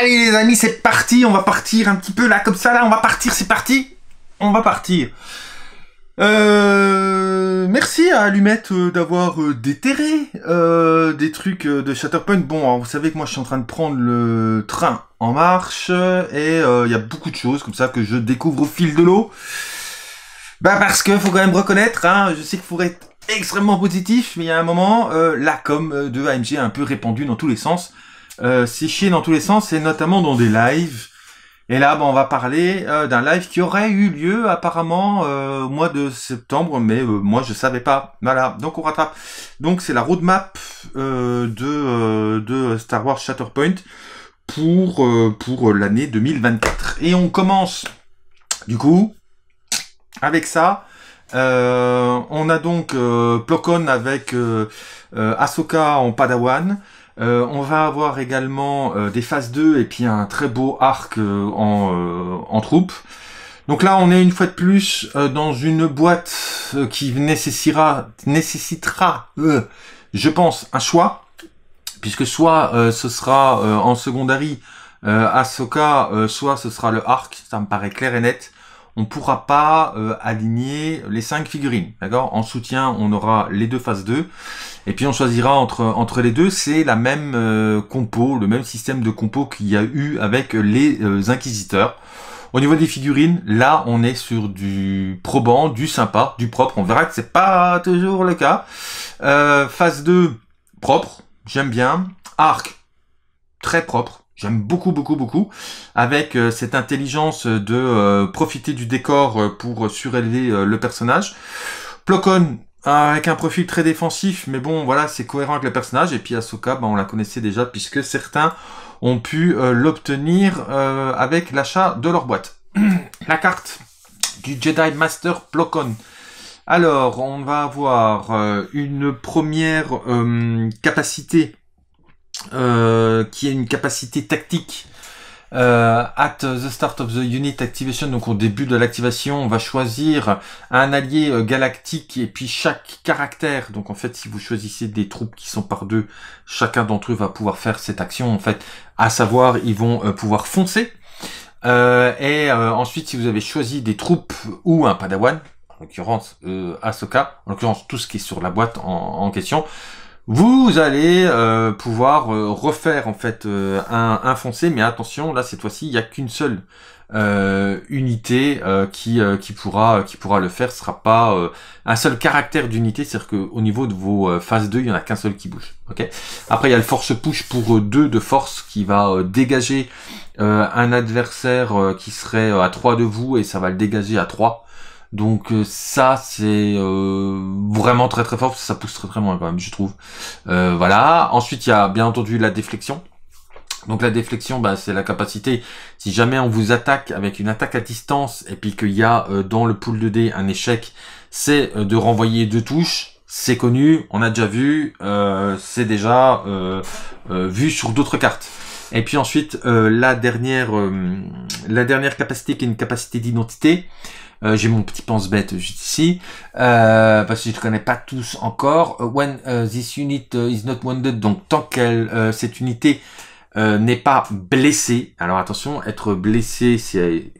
Allez les amis, c'est parti, on va partir un petit peu là, comme ça, là, on va partir, c'est parti On va partir. Euh, merci à Allumette euh, d'avoir euh, déterré euh, des trucs de Shutterpoint. Bon, vous savez que moi je suis en train de prendre le train en marche et il y a beaucoup de choses comme ça que je découvre au fil de l'eau. Bah parce que faut quand même reconnaître, hein, je sais qu'il faut être extrêmement positif, mais il y a un moment, la com de AMG est un peu répandue dans tous les sens. Euh, c'est chier dans tous les sens, et notamment dans des lives. Et là, bon, bah, on va parler euh, d'un live qui aurait eu lieu apparemment au euh, mois de septembre, mais moi je savais pas. Voilà, donc on rattrape. Donc c'est la roadmap de, de Star Wars Shatterpoint pour, pour l'année 2024. Et on commence du coup avec ça. Euh, on a donc euh, Plocon avec euh, Ahsoka en Padawan. Euh, on va avoir également euh, des phases 2 et puis un très beau arc euh, en, en troupe. Donc là, on est une fois de plus dans une boîte qui nécessitera, nécessitera je pense, un choix. Puisque soit ce sera en secondary Ahsoka, soit ce sera le arc, ça me paraît clair et net on ne pourra pas euh, aligner les cinq figurines. D'accord En soutien, on aura les deux phases 2. Et puis on choisira entre, entre les deux. C'est la même euh, compo, le même système de compo qu'il y a eu avec les euh, inquisiteurs. Au niveau des figurines, là, on est sur du probant, du sympa, du propre. On verra que c'est pas toujours le cas. phase 2, propre, j'aime bien. Arc, très propre. J'aime beaucoup, beaucoup, beaucoup. Avec euh, cette intelligence de euh, profiter du décor euh, pour surélever le personnage. Plocon, avec un profil très défensif, mais bon, voilà, c'est cohérent avec le personnage. Et puis Asoka bah, on la connaissait déjà, puisque certains ont pu l'obtenir avec l'achat de leur boîte. la carte du Jedi Master Plocon. Alors, on va avoir une première capacité euh, qui est une capacité tactique. Euh, at the start of the unit activation, donc au début de l'activation, on va choisir un allié euh, galactique et puis chaque caractère. Donc en fait, si vous choisissez des troupes qui sont par deux, chacun d'entre eux va pouvoir faire cette action. En fait, à savoir, ils vont pouvoir foncer. et ensuite, si vous avez choisi des troupes ou un padawan, en l'occurrence euh, Ahsoka, en l'occurrence tout ce qui est sur la boîte en question, vous allez euh, pouvoir euh, refaire en fait euh, un, un, foncé, mais attention, là cette fois-ci, il n'y a qu'une seule unité qui, qui, pourra, qui pourra le faire. Ce sera pas un seul caractère d'unité, c'est-à-dire qu'au niveau de vos phases 2, il n'y en a qu'un seul qui bouge. Après, il y a le force push pour 2 de force qui va dégager un adversaire qui serait à 3 de vous et ça va le dégager à 3. Donc euh, ça c'est euh, vraiment très très fort ça pousse très très loin quand même je trouve. Euh, voilà. Ensuite il y a bien entendu la déflexion. Donc la déflexion, bah, c'est la capacité, si jamais on vous attaque avec une attaque à distance et puis qu'il y a dans le pool de dés un échec, c'est de renvoyer deux touches. C'est connu, on a déjà vu, c'est déjà vu sur d'autres cartes. Et puis ensuite, la, dernière, la dernière capacité qui est une capacité d'identité, euh, j'ai mon petit pense-bête juste ici, euh, parce que je ne connais pas tous encore. Euh, when euh, this unit is not wounded, donc tant qu'elle, cette unité n'est pas blessée. Alors attention, être blessé, c'est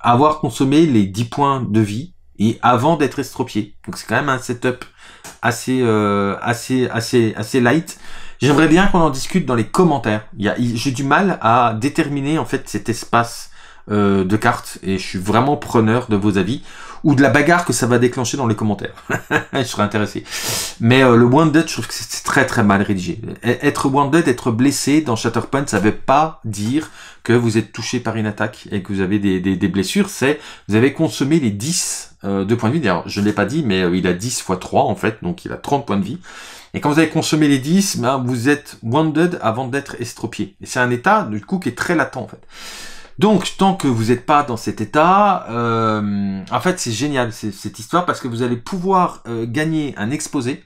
avoir consommé les 10 points de vie et avant d'être estropié. Donc c'est quand même un setup assez, assez, assez, assez light. J'aimerais bien qu'on en discute dans les commentaires. J'ai du mal à déterminer en fait cet espace euh, de cartes et je suis vraiment preneur de vos avis ou de la bagarre que ça va déclencher dans les commentaires. je serais intéressé. Mais euh, le Wounded, je trouve que c'est très très mal rédigé. E-, être Wounded, être blessé dans Shatterpoint, ça veut pas dire que vous êtes touché par une attaque et que vous avez des, blessures. C'est vous avez consommé les 10 euh, de points de vie. D'ailleurs, je ne l'ai pas dit, mais euh, il a 10 x 3 en fait, donc il a 30 points de vie. Et quand vous avez consommé les 10, ben, vous êtes Wounded avant d'être estropié. Et c'est un état, du coup, qui est très latent en fait. Donc, tant que vous n'êtes pas dans cet état, euh, en fait, c'est génial cette histoire parce que vous allez pouvoir euh, gagner un exposé.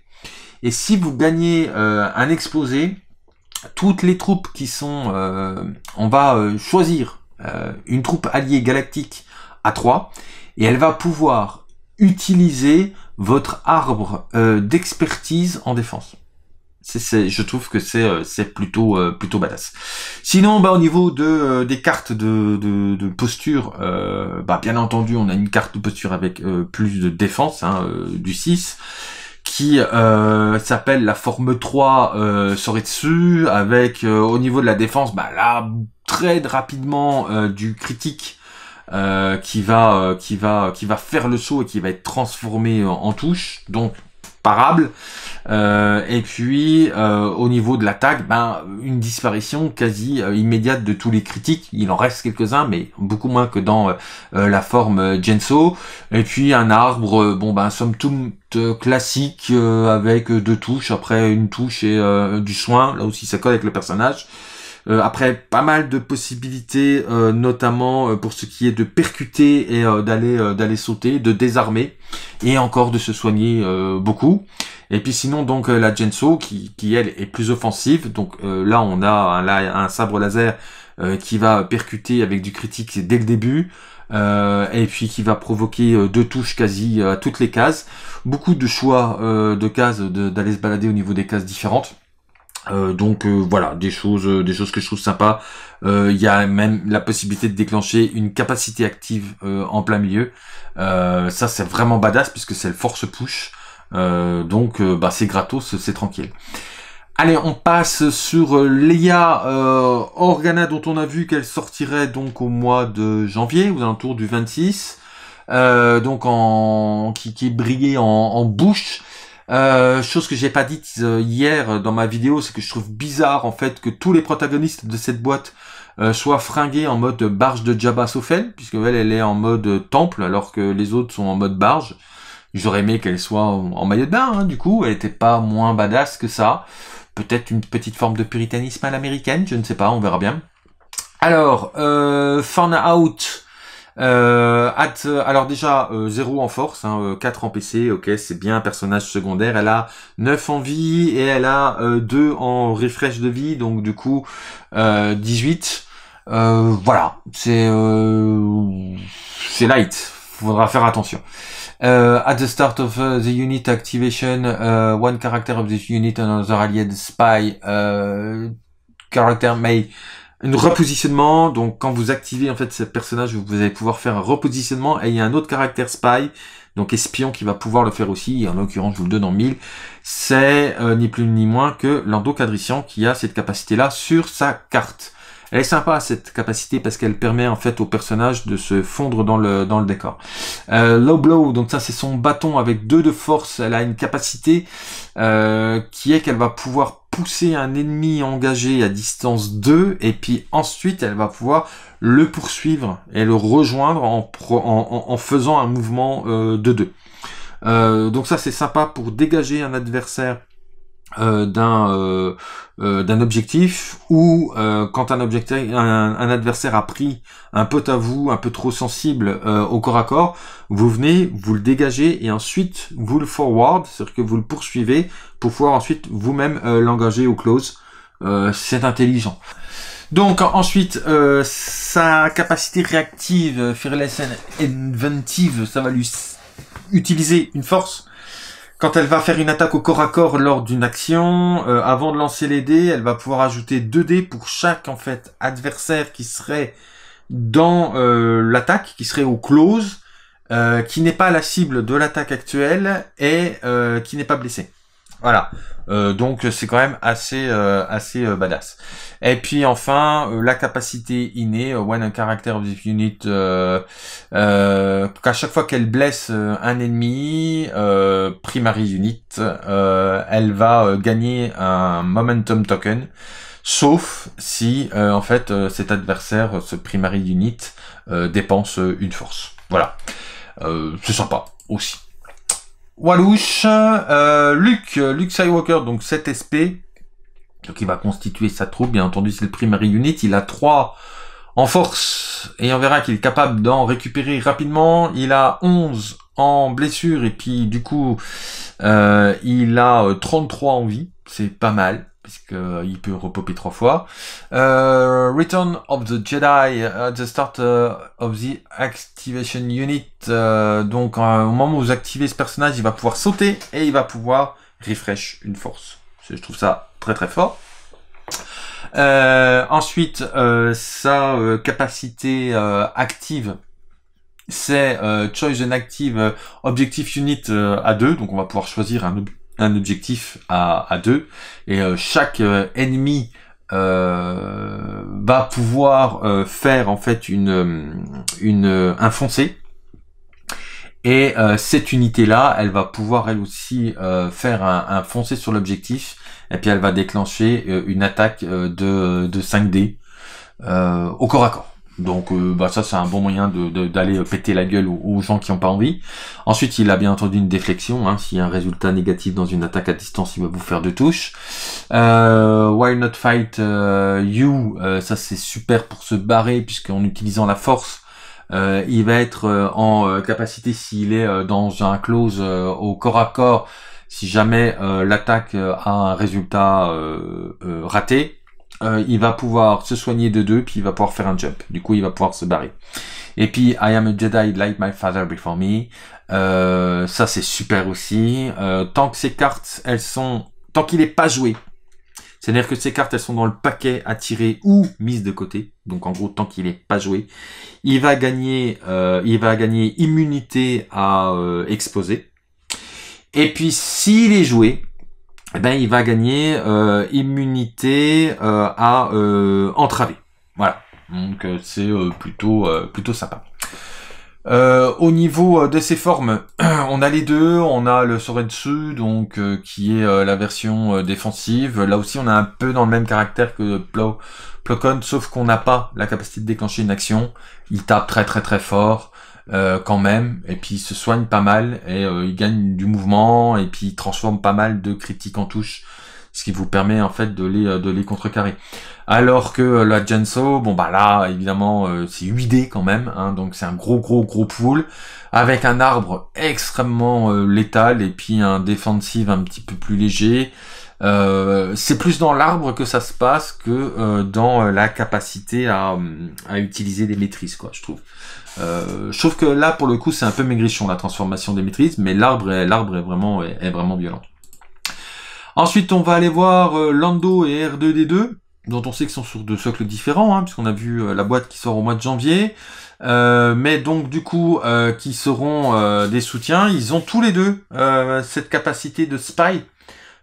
Et si vous gagnez euh, un exposé, toutes les troupes qui sont... on va choisir une troupe alliée galactique à 3 et elle va pouvoir utiliser votre arbre d'expertise en défense je trouve que c'est, euh, plutôt, euh, plutôt badass. Sinon, bah, au niveau de, euh, des cartes de, posture, bah, bien entendu, on a une carte de posture avec plus de défense, hein, du 6, qui s'appelle la forme 3 dessus, avec au niveau de la défense, bah, là, très rapidement, du critique. qui va qui va qui va faire le saut et qui va être transformé en, touche donc parable. Euh, et puis euh, au niveau de l'attaque, ben une disparition quasi euh, immédiate de tous les critiques. Il en reste quelques-uns, mais beaucoup moins que dans la forme Genso. Et puis un arbre, bon ben somme toute classique avec deux touches, après une touche et du soin. Là aussi ça colle avec le personnage. Euh, après, pas mal de possibilités, euh, notamment euh, pour ce qui est de percuter et d'aller d'aller sauter, de désarmer et encore de se soigner beaucoup. Et puis sinon donc la Genso qui, qui elle est plus offensive. Donc là on a un, sabre laser qui va percuter avec du critique dès le début. et puis qui va provoquer deux touches quasi à toutes les cases. Beaucoup de choix de cases, d'aller se balader au niveau des cases différentes. Euh, donc euh, voilà, des choses, euh, des choses que je trouve sympas. Il y a même la possibilité de déclencher une capacité active en plein milieu. ça c'est vraiment badass puisque c'est le force push. donc bah, c'est gratos, c'est tranquille. Allez, on passe sur Léa Organa dont on a vu qu'elle sortirait donc au mois de janvier, aux alentours du 26. donc en qui, qui est brillée en bouche. Euh, chose que j'ai pas dite euh, hier euh, dans ma vidéo, c'est que je trouve bizarre en fait que tous les protagonistes de cette boîte euh, soient fringués en mode barge de Jabba Sofen, puisque elle, elle est en mode temple alors que les autres sont en mode barge. J'aurais aimé qu'elle soit en maillot de bain, hein, du coup, elle était pas moins badass que ça. Peut-être une petite forme de puritanisme à l'américaine, je ne sais pas, on verra bien. Alors, euh, Out, euh, at, euh, alors déjà, 0 euh, en force, hein, 4 euh, en PC, ok, c'est bien personnage secondaire. Elle a 9 en vie et elle a 2 en refresh de vie, donc du coup 18. voilà, c'est c'est light, faudra faire attention. Uh, at the start of uh, the unit activation, one character of this unit, another allied spy character may un repositionnement. Donc quand vous activez en fait ce personnage, vous allez pouvoir faire un repositionnement et il y a un autre caractère spy, donc espion qui va pouvoir le faire aussi. en l'occurrence, je vous le donne en 1000. C'est euh, ni plus ni moins que l'endocadrician qui a cette capacité-là sur sa carte. Elle est sympa cette capacité parce qu'elle permet en fait au personnage de se fondre dans le dans le décor. Euh, low blow, donc ça c'est son bâton avec deux de force. Elle a une capacité euh, qui est qu'elle va pouvoir pousser un ennemi engagé à distance 2 et puis ensuite elle va pouvoir le poursuivre et le rejoindre en, en, en faisant un mouvement euh, de 2. Euh, donc ça c'est sympa pour dégager un adversaire euh, d'un euh, euh, d'un objectif ou quand un objectif un, adversaire a pris un pote à vous un peu trop sensible au corps à corps vous venez vous le dégagez et ensuite vous le forward c'est à dire que vous le poursuivez pour pouvoir ensuite vous-même l'engager au close c'est intelligent donc ensuite, sa capacité réactive, fearless and inventive, ça va lui utiliser une force quand elle va faire une attaque au corps à corps lors d'une action, euh, avant de lancer les dés, elle va pouvoir ajouter 2 dés pour chaque en fait adversaire qui serait dans euh, l'attaque, qui serait au close, euh, qui n'est pas la cible de l'attaque actuelle et qui n'est pas blessé. Voilà. Euh, donc c'est quand même assez euh, assez euh, badass. Et puis enfin la capacité innée when a character of the unit qu'à chaque fois qu'elle blesse un ennemi primary unit, elle va gagner un momentum token sauf si en fait cet adversaire ce primary unit dépense une force. Voilà. c'est sympa aussi. Walouche, euh, Luke, Luke Skywalker, donc 7 SP, qui va constituer sa troupe, bien entendu c'est le primary unit, il a 3 en force, et on verra qu'il est capable d'en récupérer rapidement, il a 11 en blessure, et puis du coup euh, il a 33 euh, en vie, c'est pas mal, puisqu'il euh, peut repopper trois fois. Euh, Return of the Jedi at the start euh, of the activation unit. donc au moment où vous activez ce personnage, il va pouvoir sauter et il va pouvoir refresh une force. Je trouve ça très très fort. ensuite, sa capacité active, c'est Choice an Active Objective Unit à 2. Donc on va pouvoir choisir un objectif un objectif à, à deux, et euh, chaque euh, ennemi euh, va pouvoir faire en fait une, une un foncé. Et cette unité-là, elle va pouvoir elle aussi faire un, un, foncé sur l'objectif, et puis elle va déclencher une attaque de, de 5D au corps à corps. Donc euh, bah ça c'est un bon moyen d'aller de, euh, péter la gueule aux, gens qui n'ont pas envie. Ensuite il a bien entendu une déflexion, hein, s'il y a un résultat négatif dans une attaque à distance il va vous faire deux touches. Euh, why not fight you, ça c'est super pour se barrer puisqu'en utilisant la force il va être en capacité s'il est dans un close au corps à corps si jamais l'attaque a un résultat raté euh, il va pouvoir se soigner de deux, puis il va pouvoir faire un jump. Du coup, il va pouvoir se barrer. Et puis, I am a Jedi like my father before me. Euh, ça, c'est super aussi. Euh, tant que ces cartes, elles sont... Tant qu'il n'est pas joué. C'est-à-dire que ces cartes, elles sont dans le paquet à tirer ou mises de côté. Donc, en gros, tant qu'il n'est pas joué. Il va gagner, il va gagner immunité à exposer. Et puis, s'il est joué, eh ben, il va gagner euh, immunité euh, à euh, entraver. Voilà. Donc euh, c'est plutôt plutôt sympa. au niveau de ses formes, on a les deux, on a le Sorensu, donc qui est la version défensive. Là aussi, on a un peu dans le même caractère que Plo Plocon, sauf qu'on n'a pas la capacité de déclencher une action. Il tape très très très fort. Euh, quand même, et puis il se soigne pas mal, et euh, il gagne du mouvement, et puis il transforme pas mal de critiques en touches ce qui vous permet en fait de les, euh, de les contrecarrer. Alors que la Genso, bon bah là, évidemment, c'est 8D quand même, hein, donc c'est un gros gros gros pool, avec un arbre extrêmement létal, et puis un défensive un petit peu plus léger, c'est plus dans l'arbre que ça se passe que dans la capacité à, hum, à utiliser des maîtrises, quoi, je trouve. Euh, je trouve que là, pour le coup, c'est un peu maigrichon la transformation des maîtrises, mais l'arbre est, l'arbre est vraiment, est, vraiment violent. Ensuite, on va aller voir euh, Lando et R2D2, dont on sait qu'ils sont sur deux socles différents, hein, puisqu'on a vu euh, la boîte qui sort au mois de janvier. Euh, mais donc du coup, qui seront des soutiens. Ils ont tous les deux cette capacité de spy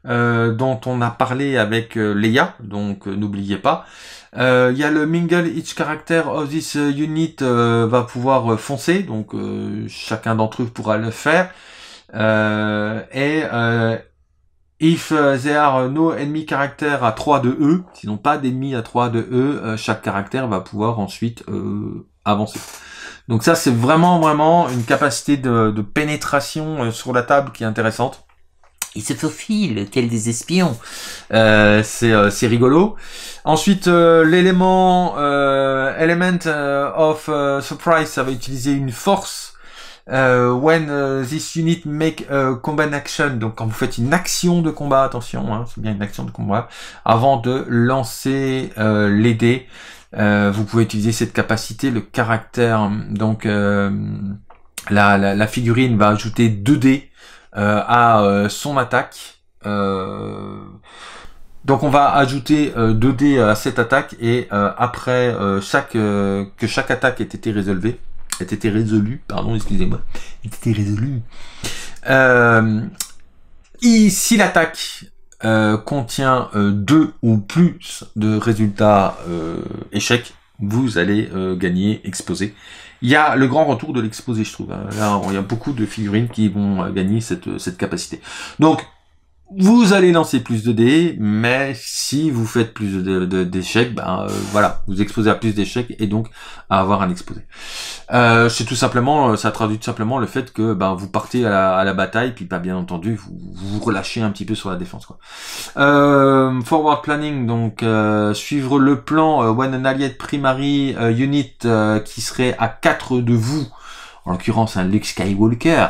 dont on a parlé avec Leia, donc n'oubliez pas. Il euh, y a le mingle each character of this euh, unit euh, va pouvoir foncer, donc chacun d'entre eux pourra le faire. et if there are no enemy character à 3 de E, sinon pas d'ennemis à 3 de E, chaque caractère va pouvoir ensuite avancer. Donc ça c'est vraiment vraiment une capacité de pénétration sur la table qui est intéressante. Il se faufilent, quels des espions. Euh, c'est euh, rigolo. Ensuite, euh, l'élément euh, Element of Surprise, ça va utiliser une force. when this unit make a combat action, donc quand vous faites une action de combat, attention, hein, c'est bien une action de combat, avant de lancer les dés, vous pouvez utiliser cette capacité, le caractère. Donc la, la, la figurine va ajouter 2 dés euh, à euh, son attaque. Euh, donc on va ajouter 2 dés à cette attaque et après chaque que chaque attaque ait été résolvée, ait été résolue, pardon, excusez-moi, ait été résolue. si l'attaque euh, contient deux ou plus de résultats euh, échecs, vous allez gagner exposé il y a le grand retour de l'exposé, je trouve. Hein. Là, il y a beaucoup de figurines qui vont euh, gagner cette, euh, cette capacité. Donc, vous allez lancer plus de dés, mais si vous faites plus d'échecs, ben euh, voilà, vous exposez à plus d'échecs et donc à avoir un exposé. Euh, c'est tout simplement, euh, ça traduit tout simplement le fait que ben vous partez à la, bataille, puis pas ben, bien entendu vous vous relâchez un petit peu sur la défense. Quoi. forward planning, donc suivre le plan when an allied primary unit qui serait à 4 de vous, en l'occurrence un Luke Skywalker.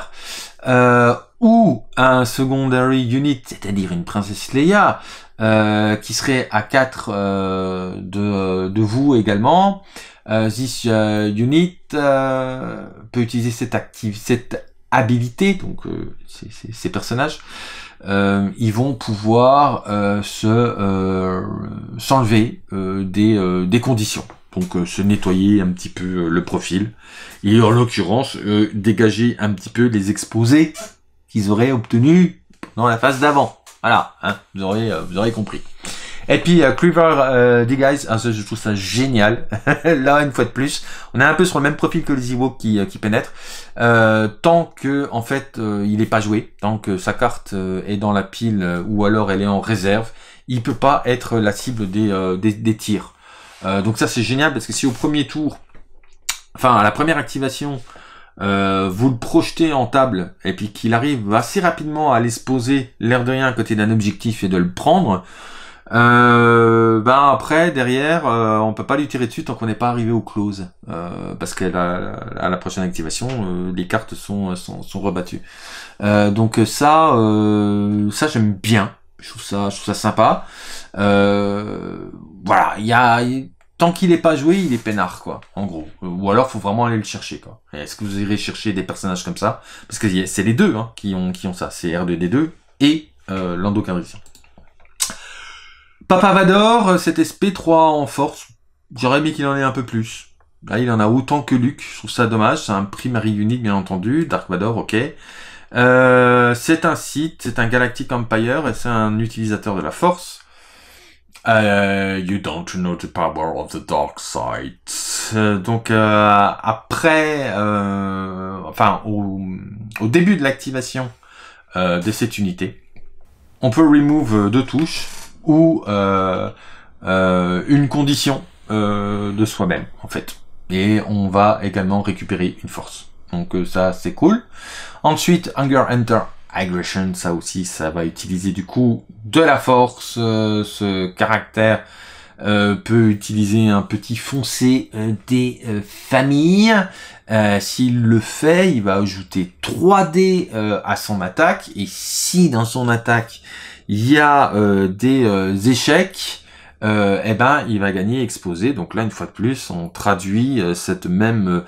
Euh, ou un secondary unit, c'est-à-dire une princesse Leia, euh, qui serait à 4 euh, de, vous également. Euh, this euh, unit peut utiliser cette, active, cette habilité, donc ces, personnages, ils vont pouvoir se s'enlever des, des conditions. Donc se nettoyer un petit peu le profil et en l'occurrence dégager un petit peu les exposés qu'ils auraient obtenu dans la phase d'avant. Voilà, hein, vous aurez, euh, vous aurez compris. Et puis euh, Cleaver euh, Guys, ah, ça, je trouve ça génial. Là, une fois de plus, on est un peu sur le même profil que les Ewoks qui, euh, qui pénètrent. tant que en fait il n'est pas joué, tant que sa carte est dans la pile ou alors elle est en réserve, il peut pas être la cible des, des, des, tirs. donc ça c'est génial parce que si au premier tour, enfin à la première activation, euh, vous le projetez en table et puis qu'il arrive assez rapidement à aller se poser l'air de rien à côté d'un objectif et de le prendre, euh, ben après derrière euh, on peut pas lui tirer dessus tant qu'on n'est pas arrivé au close, euh, parce qu'à la, à la prochaine activation les cartes sont sont, sont rebattues. donc ça ça j'aime bien, je trouve ça je trouve ça sympa. voilà il y a tant qu'il n'est pas joué, il est peinard, quoi, en gros. Euh, ou alors, faut vraiment aller le chercher, quoi. Est-ce que vous irez chercher des personnages comme ça Parce que c'est les deux hein, qui, ont, qui ont ça. C'est R2D2 et euh, Papa Vador, euh, cet SP3 en force. J'aurais aimé qu'il en ait un peu plus. Là, il en a autant que Luke. Je trouve ça dommage. C'est un primary unique bien entendu. Dark Vador, ok. Euh, c'est un site, c'est un Galactic Empire et c'est un utilisateur de la force. Euh, you don't know the power of the dark side. donc euh, après, euh, enfin au, au, début de l'activation euh, de cette unité, on peut remove euh, deux touches ou une condition de soi-même en fait. Et on va également récupérer une force. Donc ça c'est cool. Ensuite, Hunger Enter Aggression, ça aussi, ça va utiliser du coup de la force. Euh, ce caractère euh, peut utiliser un petit foncé euh, des familles. S'il le fait, il va ajouter 3D à son attaque. Et si dans son attaque, il y a des échecs, eh ben, il va gagner exposé. Donc là, une fois de plus, on traduit cette même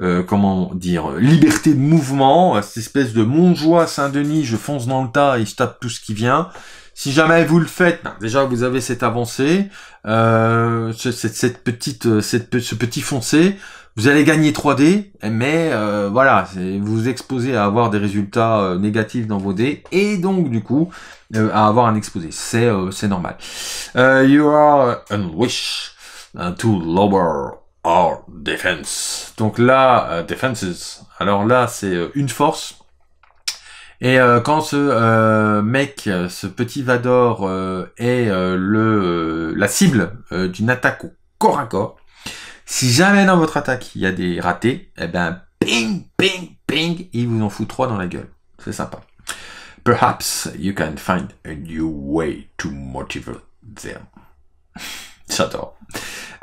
euh, comment dire, euh, liberté de mouvement, euh, cette espèce de mon joie Saint-Denis, je fonce dans le tas et je tape tout ce qui vient. Si jamais vous le faites, ben, déjà vous avez cette avancée, euh, cette, petite, ce petit foncé. Vous allez gagner 3D, mais voilà, vous vous exposez à avoir des résultats négatifs dans vos dés et donc du coup à avoir un exposé. C'est normal. you are a wish to lower our defense. Donc là, euh, defenses. Alors là, c'est euh, une force. Et euh, quand ce mec, ce petit Vador est le la cible d'une attaque au corps à corps, si jamais dans votre attaque il y a des ratés, eh ben ping, ping, ping, il vous en fout trois dans la gueule. C'est sympa. Perhaps you can find a new way to motivate them. J'adore.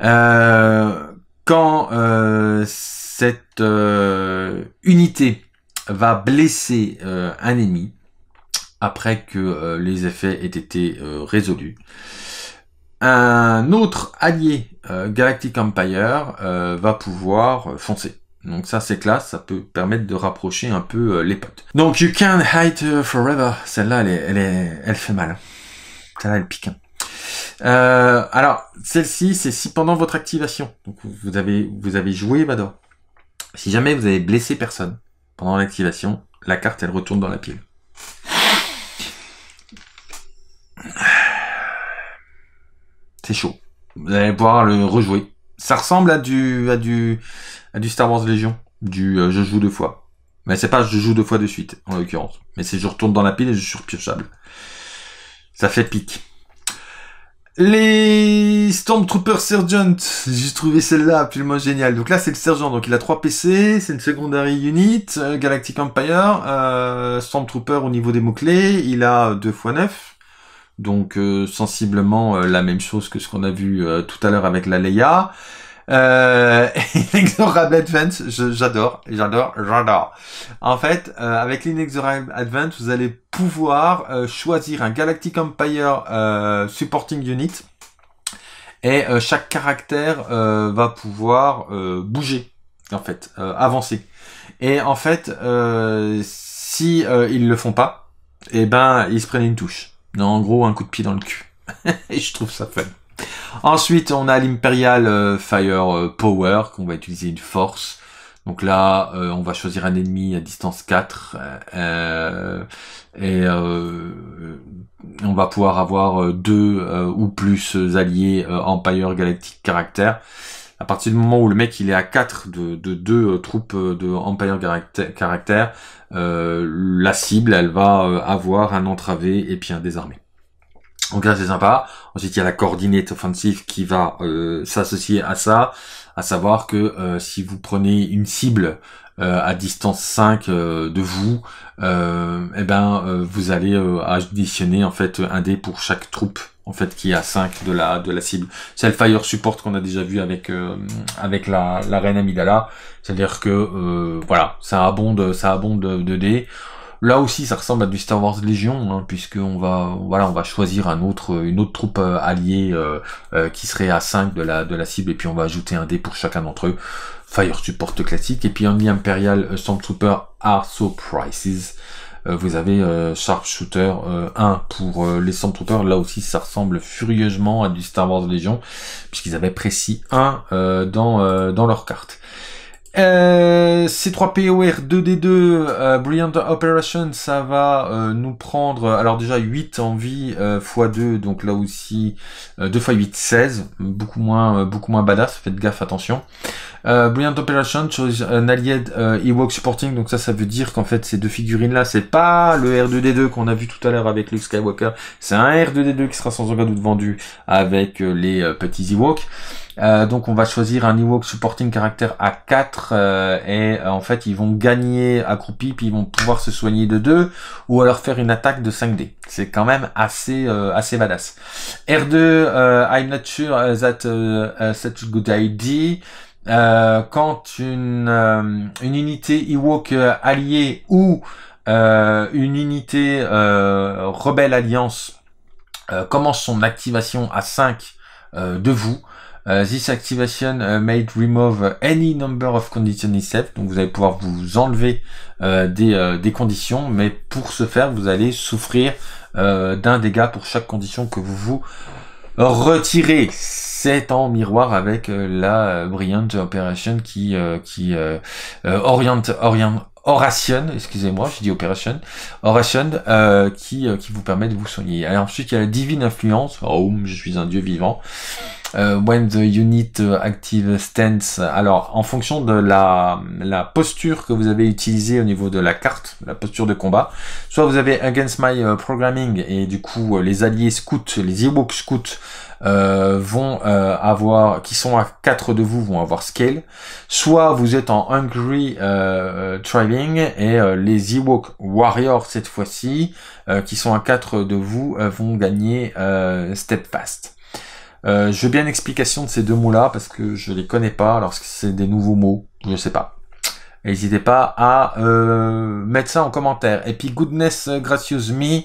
Euh, quand euh, cette euh, unité va blesser euh, un ennemi, après que euh, les effets aient été résolus, un autre allié Galactic Empire va pouvoir foncer. Donc ça c'est classe, ça peut permettre de rapprocher un peu les potes. Donc You Can't Hide Forever, celle-là elle, est, elle, fait mal. Hein. Celle-là elle pique. Euh, alors, celle-ci, c'est si pendant votre activation, donc vous avez, joué Vador, si jamais vous avez blessé personne pendant l'activation, la carte, elle retourne dans la pile. C'est chaud. Vous allez pouvoir le rejouer. Ça ressemble à du, à du, à du Star Wars Légion, du euh, je joue deux fois. Mais c'est pas je joue deux fois de suite, en l'occurrence. Mais c'est je retourne dans la pile et je suis repiochable ». Ça fait pique. Les Stormtrooper Sergeant, j'ai trouvé celle-là absolument géniale. Donc là, c'est le sergent, donc il a 3 PC, c'est une secondary unit, euh, Galactic Empire, euh, Stormtrooper au niveau des mots-clés, il a 2 x 9, donc euh, sensiblement la même chose que ce qu'on a vu tout à l'heure avec la Leia. Euh, inexorable Advance, j'adore, j'adore, j'adore. En fait, euh, avec l'inexorable Advance, vous allez pouvoir euh, choisir un Galactic Empire supporting unit et chaque caractère va pouvoir bouger, en fait, avancer. Et en fait, si ils le font pas, eh ben ils se prennent une touche. En gros, un coup de pied dans le cul. et je trouve ça fun. Ensuite, on a l'Imperial euh, Fire euh, Power, qu'on va utiliser une force. Donc là, euh, on va choisir un ennemi à distance 4 et on va pouvoir avoir deux ou plus alliés Empire Galactic Caractère. À partir du moment où le mec il est à 4 de, de deux troupes de Empire Caractère, la cible elle va avoir un entravé et puis un désarmé. Donc ça c'est sympa. Ensuite il y a la coordinate offensive qui va euh, s'associer à ça, à savoir que euh, si vous prenez une cible euh, à distance 5 de vous, eh ben vous allez additionner en fait un dé pour chaque troupe en fait qui a à 5 de la de la cible. C'est le fire support qu'on a déjà vu avec avec la, reine Amidala, c'est-à-dire que voilà, ça abonde ça abonde de, de dés. Là aussi, ça ressemble à du Star Wars Légion, puisqu'on hein, puisque on va, voilà, on va choisir un autre, une autre troupe euh, alliée euh, euh, qui serait à 5 de la, de la cible, et puis on va ajouter un dé pour chacun d'entre eux. Fire Support classique, et puis un Imperial Stormtrooper Arso so prices. vous avez Sharpshooter 1 pour les Stormtroopers. Là aussi, ça ressemble furieusement à du Star Wars Legion, puisqu'ils avaient précis 1 dans, dans leur carte. Euh, C3POR 2D2 euh, Brilliant Operation, ça va euh, nous prendre, euh, alors déjà 8 en vie x2, donc là aussi 2 x 8, 16, beaucoup moins, beaucoup moins badass, faites gaffe, attention. Brilliant Operation, chose un allied Ewok Supporting, donc ça, ça veut dire qu'en fait ces deux figurines là, c'est pas le R2D2 qu'on a vu tout à l'heure avec Luke Skywalker, c'est un R2D2 qui sera sans aucun doute vendu avec les petits Ewoks. Euh, donc on va choisir un Ewok supporting Character à 4 euh, et euh, en fait ils vont gagner accroupi puis ils vont pouvoir se soigner de 2 ou alors faire une attaque de 5D. C'est quand même assez assez badass. R2 I'm not sure uh, that uh, uh, such a good idea. quand une, une unité Ewok alliée ou une unité Rebelle Alliance commence son activation à 5 de vous, euh, this activation made uh, may remove any number of conditions except. Donc vous allez pouvoir vous enlever euh, des, euh, des, conditions, mais pour ce faire, vous allez souffrir d'un dégât pour chaque condition que vous vous retirez. C'est en miroir avec la Brilliant Operation qui, qui oriente, oriente, Oration, excusez-moi, je dis Operation, Oration, qui, qui vous permet de vous soigner. Alors ensuite, il y a la Divine Influence, oh, je suis un dieu vivant, euh, when the unit euh, active stance. Alors, en fonction de la, posture que vous avez utilisée au niveau de la carte, la posture de combat, soit vous avez against my euh, programming et du coup les alliés scouts, les Ewok scouts vont avoir, qui sont à 4 de vous vont avoir scale. Soit vous êtes en hungry euh, et les Ewok warriors cette fois-ci, qui sont à 4 de vous, vont gagner step fast. Euh, je veux bien une explication de ces deux mots-là parce que je les connais pas. Alors c'est des nouveaux mots, je sais pas. N'hésitez pas à euh, mettre ça en commentaire. Et puis goodness gracious me,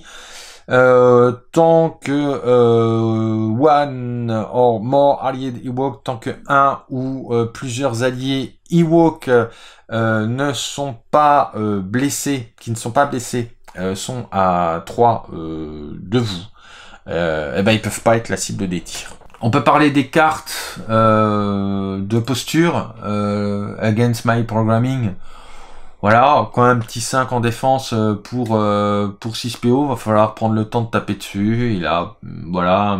euh, tant que one or more allied Ewok, tant que un ou plusieurs alliés Ewok ne sont pas blessés, qui ne sont pas blessés, sont à 3 de vous, euh, et eh ben ils peuvent pas être la cible des tirs on peut parler des cartes euh, de posture euh, against my programming. Voilà, quand un petit 5 en défense euh, pour pour 6 PO, va falloir prendre le temps de taper dessus. Il a voilà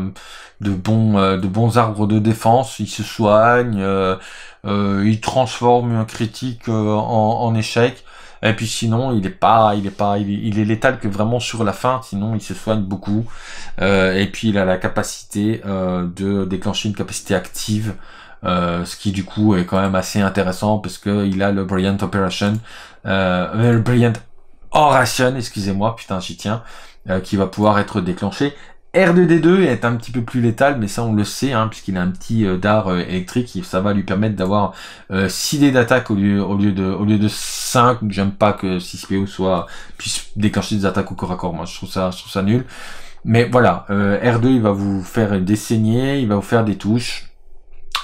de bons de bons arbres de défense, il se soigne, il transforme un critique en échec. Et puis sinon, il est pas, il est pas, il est, létal que vraiment sur la fin. Sinon, il se soigne beaucoup. Euh, et puis il a la capacité euh, de déclencher une capacité active, euh, ce qui du coup est quand même assez intéressant parce que il a le Brilliant Operation, le Brilliant Oration, excusez-moi, putain j'y tiens, qui va pouvoir être déclenché R2D2 est un petit peu plus létal, mais ça on le sait, hein, puisqu'il a un petit euh, dard euh, électrique, et ça va lui permettre d'avoir 6 euh, dés d'attaque au lieu, de, au lieu de 5. J'aime pas que 6PO soit, puisse déclencher des attaques au corps à corps, moi je trouve ça, je trouve ça nul. Mais voilà, R2 il va vous faire des saignées, il va vous faire des touches.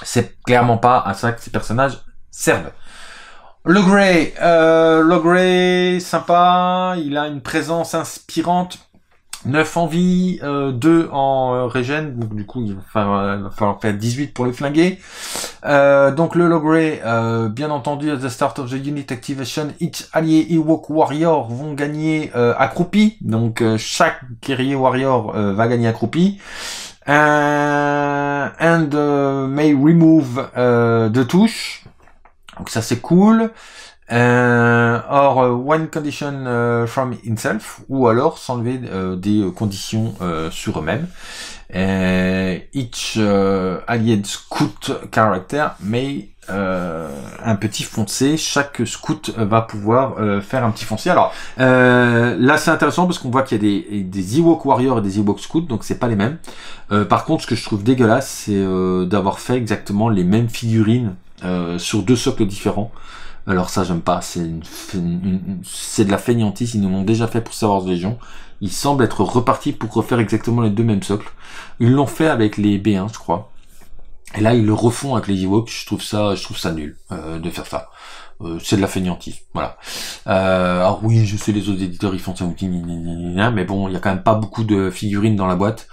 C'est clairement pas à ça que ces personnages servent. Le Grey, le Grey, sympa, il a une présence inspirante 9 euh, en vie, 2 en régène, donc du coup il va, falloir, euh, faire 18 pour les flinguer. Euh, donc le Logray, bien entendu, at the start of the unit activation, each allié Ewok Warrior vont gagner accroupi, donc chaque guerrier Warrior va gagner accroupi. and may remove de touche. Donc ça c'est cool. Euh, or euh, one condition euh, from itself, ou alors s'enlever des conditions sur eux-mêmes. each allied scout character may un petit foncé. Chaque scout va pouvoir faire un petit foncé. Alors là, c'est intéressant parce qu'on voit qu'il y a des, des Ewok Warriors et des Ewok Scouts, donc c'est pas les mêmes. par contre, ce que je trouve dégueulasse, c'est d'avoir fait exactement les mêmes figurines sur deux socles différents. Alors ça, j'aime pas. C'est de la fainéantise. Ils nous l'ont déjà fait pour savoir Wars Légion. Ils semblent être repartis pour refaire exactement les deux mêmes socles. Ils l'ont fait avec les B1, je crois. Et là, ils le refont avec les Ewoks. Je trouve ça, je trouve ça nul euh, de faire ça. Euh, c'est de la fainéantise, voilà. Euh, alors oui, je sais les autres éditeurs ils font ça, mais bon, il y a quand même pas beaucoup de figurines dans la boîte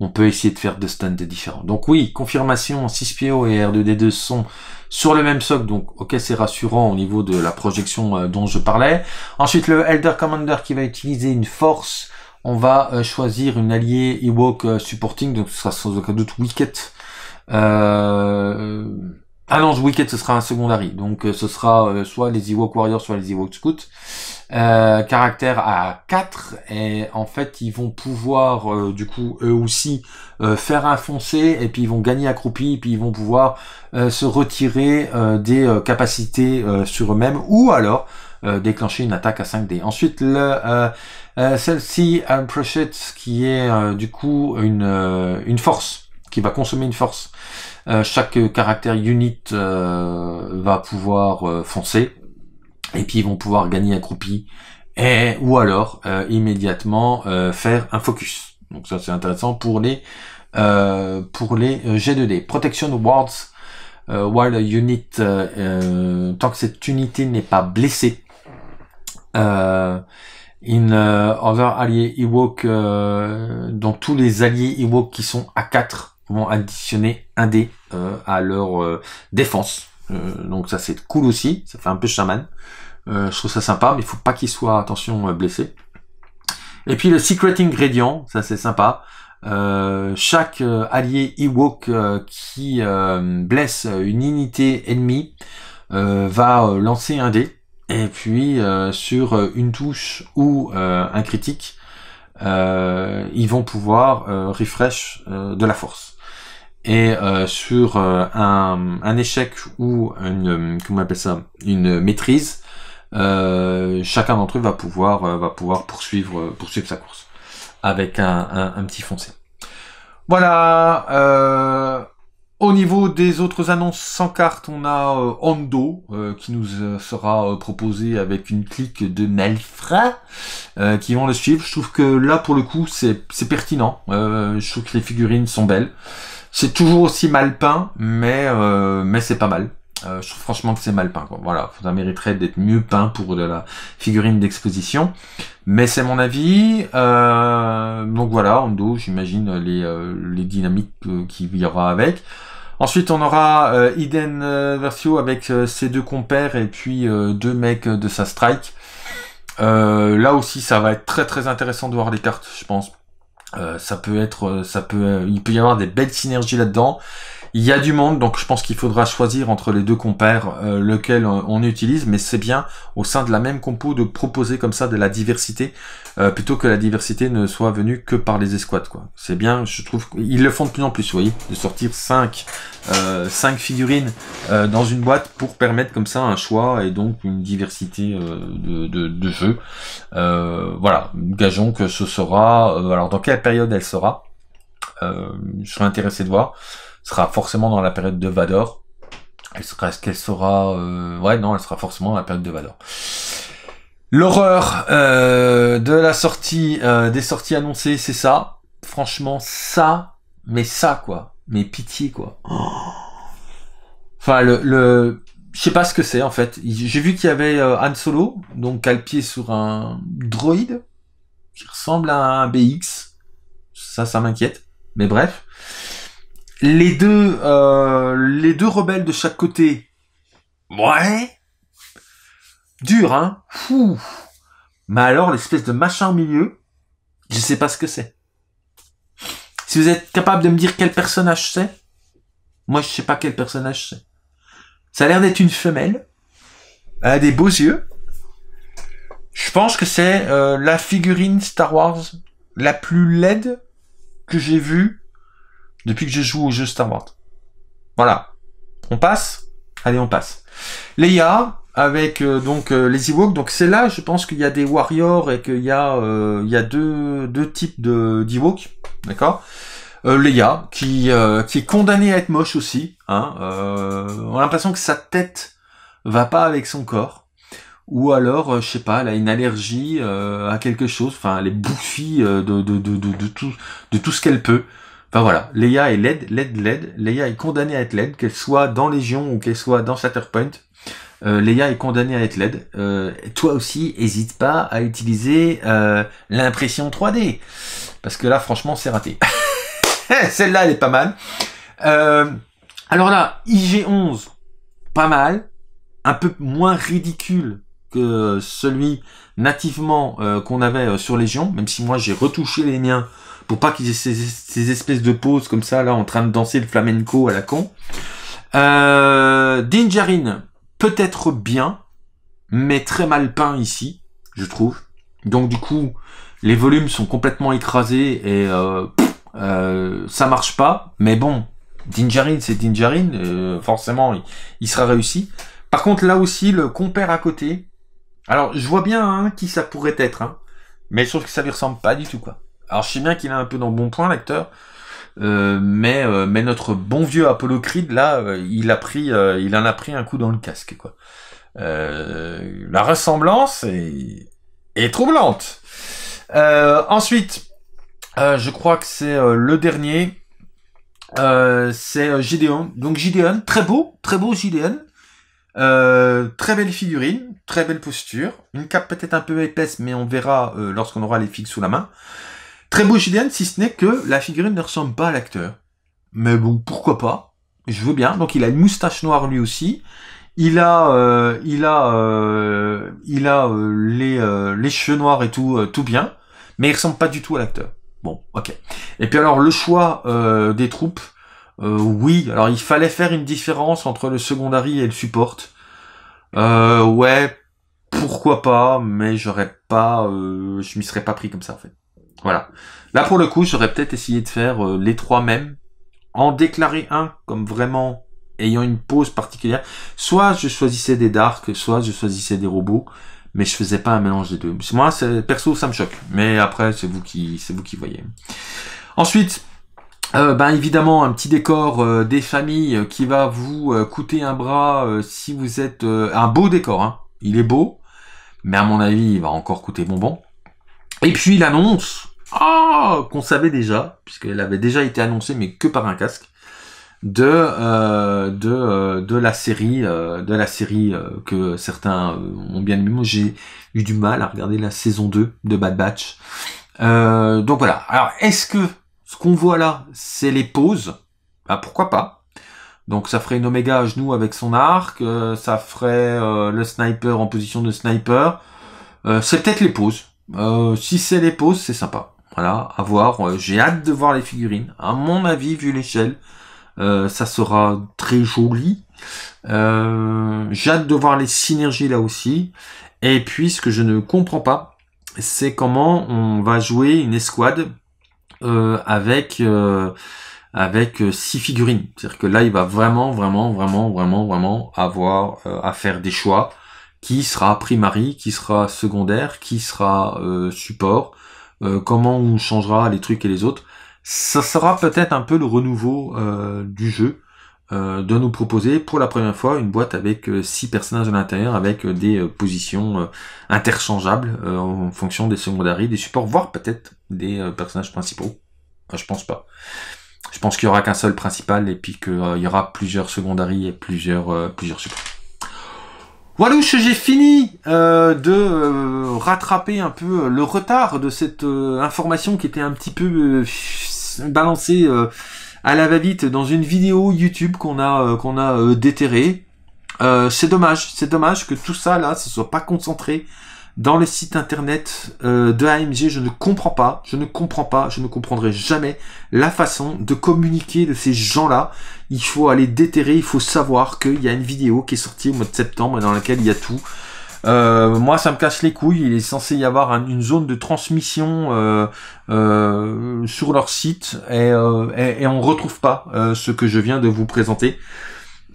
on peut essayer de faire deux stands différents. Donc oui, confirmation, 6PO et R2D2 sont sur le même socle, donc ok c'est rassurant au niveau de la projection euh, dont je parlais. Ensuite le Elder Commander qui va utiliser une force, on va euh, choisir une alliée Ewok euh, supporting, donc ce sera sans aucun doute Wicket. Ah non, ce sera un secondary. Donc euh, ce sera euh, soit les Ewok Warriors, soit les Ewok Scouts. Euh, caractère à 4. Et en fait, ils vont pouvoir, du coup, eux aussi, faire un foncé. Et puis ils vont gagner accroupi. Et puis ils vont pouvoir se retirer des capacités sur eux-mêmes. Ou alors déclencher une attaque à 5D. Ensuite, le... celle-ci, ce qui est du coup une, une force, qui va consommer une force. Euh, chaque caractère unit euh, va pouvoir euh, foncer. Et puis ils vont pouvoir gagner un Et, ou alors immédiatement faire un focus. Donc ça c'est intéressant pour les pour les G2D. Protection Wards. while a unit tant que cette unité n'est pas blessée. In other alliés Ewok, euh, tous les alliés Ewok qui sont à 4 vont additionner un dé euh, à leur euh, défense. Euh, donc ça c'est cool aussi, ça fait un peu chaman. je trouve ça sympa, mais il faut pas qu'ils soient, attention, blessés. Et puis le secret ingrédient, ça c'est sympa. chaque allié Ewok qui blesse une unité ennemie va lancer un dé. Et puis sur une touche ou un critique, ils vont pouvoir refresh de la force et euh, sur euh, un, échec ou une comment on ça une maîtrise, euh, chacun d'entre eux va pouvoir va pouvoir poursuivre poursuivre sa course avec un, un, petit foncé. Voilà. au niveau des autres annonces sans carte, on a Hondo qui nous sera proposé avec une clique de Melfra qui vont le suivre. Je trouve que là pour le coup c'est pertinent. je trouve que les figurines sont belles c'est toujours aussi mal peint, mais euh, mais c'est pas mal. Euh, je trouve franchement que c'est mal peint. Voilà, ça mériterait d'être mieux peint pour de la figurine d'exposition. Mais c'est mon avis. Euh, donc voilà, dos j'imagine les, les dynamiques qu'il y aura avec. Ensuite, on aura Iden Versio avec ses deux compères et puis deux mecs de sa strike. là aussi, ça va être très très intéressant de voir les cartes, je pense, euh, ça peut être, euh, ça peut, euh, il peut y avoir des belles synergies là-dedans. Il y a du monde, donc je pense qu'il faudra choisir entre les deux compères euh, lequel euh, on utilise, mais c'est bien au sein de la même compo de proposer comme ça de la diversité, euh, plutôt que la diversité ne soit venue que par les escouades. quoi. C'est bien, je trouve ils le font de plus en plus, vous voyez, de sortir 5 cinq figurines dans une boîte pour permettre comme ça un choix et donc une diversité de, de, de, jeu. voilà, gageons que ce sera... alors dans quelle période elle sera je serais intéressé de voir sera forcément dans la période de Vador. Elle est-ce qu'elle sera, euh, ouais, non, elle sera forcément dans la période de Vador. L'horreur euh, de la sortie, euh, des sorties annoncées, c'est ça. Franchement, ça, mais ça quoi, mais pitié quoi. Enfin, le, le, je sais pas ce que c'est en fait. J'ai vu qu'il y avait Han Solo, donc à le pied sur un droïde qui ressemble à un BX. Ça, ça m'inquiète. Mais bref les deux, euh, les deux rebelles de chaque côté. Ouais. Dur, hein. Fou. Mais alors, l'espèce de machin au milieu, je sais pas ce que c'est. Si vous êtes capable de me dire quel personnage c'est, moi je sais pas quel personnage c'est. Ça a l'air d'être une femelle. Elle a des beaux yeux. Je pense que c'est euh, la figurine Star Wars la plus laide que j'ai vue depuis que je joue au jeu Star Wars. Voilà. On passe Allez, on passe. Leia, avec euh, donc euh, les Ewoks. Donc c'est là, je pense qu'il y a des warriors et qu'il y a euh, il y a deux deux types de d'Ewoks, d'accord. Leia qui qui est condamnée à être moche aussi. Hein, on a l'impression que sa tête va pas avec son corps. Ou alors, je sais pas, elle a une allergie à quelque chose. Enfin, elle est bouffie de, de, de tout de tout ce qu'elle peut voilà, Leia est LED, LED, LED. Leia est condamnée à être LED, qu'elle soit dans Légion ou qu'elle soit dans Shatterpoint. Euh, Leia est condamnée à être LED. Euh, toi aussi, hésite pas à utiliser euh, l'impression 3D. Parce que là, franchement, c'est raté. Celle-là, elle est pas mal. Euh, alors là, IG-11, pas mal. Un peu moins ridicule que celui nativement qu'on avait sur Légion. Même si moi, j'ai retouché les miens pour pas qu'ils aient ces, espèces de poses comme ça, là, en train de danser le flamenco à la con. Euh, Dinjarin, peut-être bien, mais très mal peint ici, je trouve. Donc du coup, les volumes sont complètement écrasés et euh, euh ça marche pas. Mais bon, Dinjarin, c'est Dinjarin, euh, forcément, il, sera réussi. Par contre, là aussi, le compère à côté. Alors, je vois bien hein, qui ça pourrait être, hein. mais je trouve que ça lui ressemble pas du tout, quoi. Alors je sais bien qu'il est un peu dans le bon point l'acteur, euh, mais euh, mais notre bon vieux Apollo Creed là, euh, il a pris, il en a pris un coup dans le casque quoi. la ressemblance est, troublante. ensuite, je crois que c'est le dernier. c'est Gideon. Donc Gideon, très beau, très beau Gideon. très belle figurine, très belle posture, une cape peut-être un peu épaisse, mais on verra lorsqu'on aura les figues sous la main. Très beau Gideon, si ce n'est que la figurine ne ressemble pas à l'acteur. Mais bon, pourquoi pas Je veux bien. Donc il a une moustache noire lui aussi. Il a, euh, il a, euh, il a euh, les, les cheveux noirs et tout, tout bien. Mais il ressemble pas du tout à l'acteur. Bon, ok. Et puis alors le choix des troupes. oui, alors il fallait faire une différence entre le secondary et le support. ouais, pourquoi pas, mais j'aurais pas, je m'y serais pas pris comme ça en fait. Voilà. Là, pour le coup, j'aurais peut-être essayé de faire euh, les trois mêmes. En déclarer un comme vraiment ayant une pose particulière. Soit je choisissais des darks, soit je choisissais des robots, mais je faisais pas un mélange des deux. Moi, perso, ça me choque. Mais après, c'est vous qui, c'est vous qui voyez. Ensuite, euh, ben évidemment un petit décor euh, des familles qui va vous coûter un bras si vous êtes un beau décor. Hein. Il est beau, mais à mon avis, il va encore coûter bonbon. Et puis l'annonce, ah qu'on savait déjà, puisqu'elle avait déjà été annoncée, mais que par un casque, de, euh, euh, de, la série, euh, de la série que certains ont bien aimé. Moi, j'ai eu du mal à regarder la saison 2 de Bad Batch. donc voilà. Alors, est-ce que ce qu'on voit là, c'est les pauses Ah, pourquoi pas donc ça ferait une Omega à genoux avec son arc, ça ferait le sniper en position de sniper. c'est peut-être les pauses. Euh, si c'est les poses, c'est sympa. Voilà, à voir. Euh, j'ai hâte de voir les figurines. À mon avis, vu l'échelle, euh, ça sera très joli. J'ai hâte de voir les synergies là aussi. Et puis, ce que je ne comprends pas, c'est comment on va jouer une escouade avec avec six figurines. C'est-à-dire que là, il va vraiment, vraiment, vraiment, vraiment, vraiment avoir à faire des choix qui sera primary, qui sera secondaire, qui sera euh, support, euh, comment on changera les trucs et les autres. Ça sera peut-être un peu le renouveau euh, du jeu de nous proposer pour la première fois une boîte avec six personnages à l'intérieur avec des positions interchangeables en fonction des secondaries, des supports, voire peut-être des personnages principaux. je pense pas. Je pense qu'il y aura qu'un seul principal et puis qu'il y aura plusieurs secondaries et plusieurs, plusieurs supports. Walouche, j'ai fini euh, de euh, rattraper un peu euh, le retard de cette information qui était un petit peu balancée à la va-vite dans une vidéo YouTube qu'on a qu'on a déterrée. c'est dommage, c'est dommage que tout ça là, ce soit pas concentré dans le site internet euh, de AMG, je ne comprends pas, je ne comprends pas, je ne comprendrai jamais la façon de communiquer de ces gens-là. Il faut aller déterrer, il faut savoir qu'il y a une vidéo qui est sortie au mois de septembre dans laquelle il y a tout. Euh, moi, ça me casse les couilles. Il est censé y avoir une zone de transmission euh, sur leur site et, et, et on retrouve pas ce que je viens de vous présenter.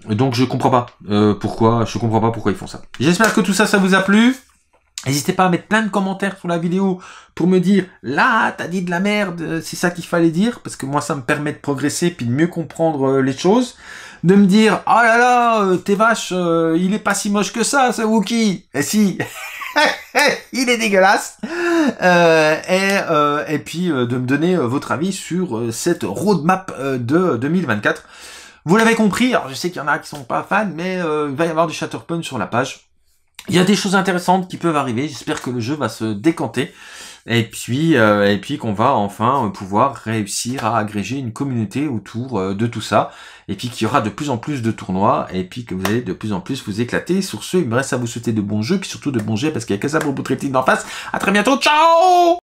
Donc, je comprends pas pourquoi. Je comprends pas pourquoi ils font ça. J'espère que tout ça, ça vous a plu. N'hésitez pas à mettre plein de commentaires sous la vidéo pour me dire là t'as dit de la merde, c'est ça qu'il fallait dire parce que moi ça me permet de progresser puis de mieux comprendre euh, les choses, de me dire oh là là euh, t'es vaches, euh, il est pas si moche que ça ce Wookie et eh, si il est dégueulasse et, puis de me donner votre avis sur cette roadmap de 2024. Vous l'avez compris, alors je sais qu'il y en a qui sont pas fans mais il va y avoir du Shatterpun sur la page. Il y a des choses intéressantes qui peuvent arriver. J'espère que le jeu va se décanter. Et puis, euh, puis qu'on va enfin euh, pouvoir réussir à agréger une communauté autour euh, de tout ça. Et puis qu'il y aura de plus en plus de tournois. Et puis que vous allez de plus en plus vous éclater. Sur ce, il me reste à vous souhaiter de bons jeux. Puis surtout de bons jeux parce qu'il y a que ça vous traiter d'en face. À très bientôt. Ciao!